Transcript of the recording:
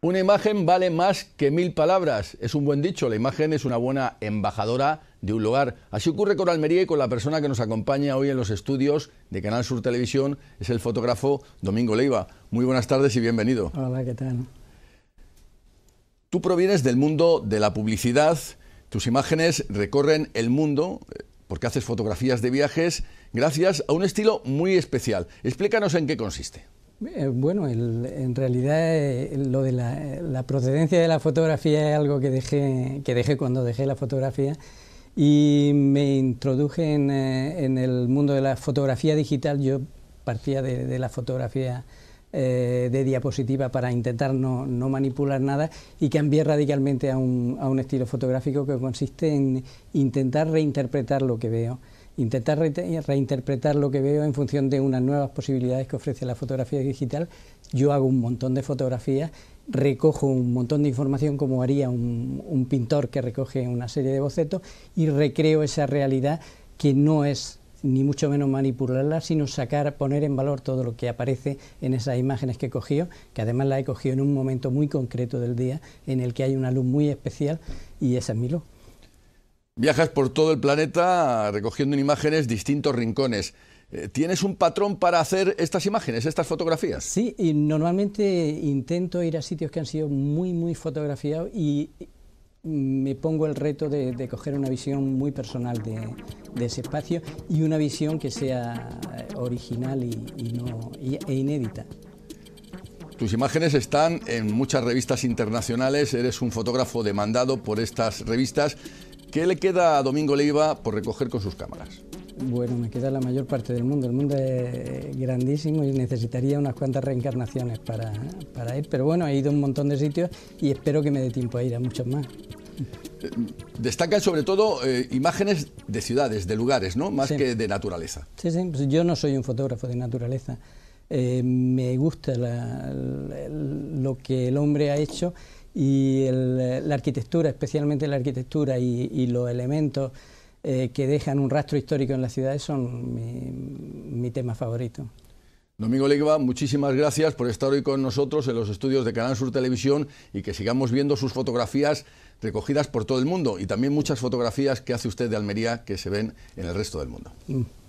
Una imagen vale más que mil palabras. Es un buen dicho. La imagen es una buena embajadora de un lugar. Así ocurre con Almería y con la persona que nos acompaña hoy en los estudios de Canal Sur Televisión. Es el fotógrafo Domingo Leiva. Muy buenas tardes y bienvenido. Hola, ¿qué tal? Tú provienes del mundo de la publicidad. Tus imágenes recorren el mundo porque haces fotografías de viajes gracias a un estilo muy especial. Explícanos en qué consiste. Eh, bueno, en realidad eh, lo de la, procedencia de la fotografía es algo que dejé, que dejé cuando dejé la fotografía y me introduje en, eh, el mundo de la fotografía digital. Yo partía de, la fotografía de diapositiva para intentar no, manipular nada y cambié radicalmente a un estilo fotográfico que consiste en intentar reinterpretar lo que veo intentar reinterpretar lo que veo en función de unas nuevas posibilidades que ofrece la fotografía digital. Yo hago un montón de fotografías, recojo un montón de información como haría un, pintor que recoge una serie de bocetos y recreo esa realidad que no es ni mucho menos manipularla, sino sacar, poner en valor todo lo que aparece en esas imágenes que he cogido, que además la he cogido en un momento muy concreto del día en el que hay una luz muy especial y esa es mi luz. Viajas por todo el planeta recogiendo en imágenes distintos rincones. Eh, ¿Tienes un patrón para hacer estas imágenes, estas fotografías? Sí, y normalmente intento ir a sitios que han sido muy, muy fotografiados y me pongo el reto de, coger una visión muy personal de, ese espacio y una visión que sea eh, original y, no, e inédita. Tus imágenes están en muchas revistas internacionales, eres un fotógrafo demandado por estas revistas ¿Qué le queda a Domingo Leiva por recoger con sus cámaras? Bueno, me queda la mayor parte del mundo. El mundo es grandísimo y necesitaría unas cuantas reencarnaciones para, ir. Pero bueno, he ido a un montón de sitios y espero que me dé tiempo a ir a muchos más. Eh, destacan sobre todo eh, imágenes de ciudades, de lugares, ¿no? Más que de naturaleza. Sí, sí. Pues yo no soy un fotógrafo de naturaleza. Eh, me gusta lo que el hombre ha hecho y eh, la arquitectura, especialmente la arquitectura y, los elementos eh, que dejan un rastro histórico en las ciudades son mi, tema favorito. Domingo Leiva, muchísimas gracias por estar hoy con nosotros en los estudios de Canal Sur Televisión y que sigamos viendo sus fotografías recogidas por todo el mundo y también muchas fotografías que hace usted de Almería que se ven en el resto del mundo. Mm.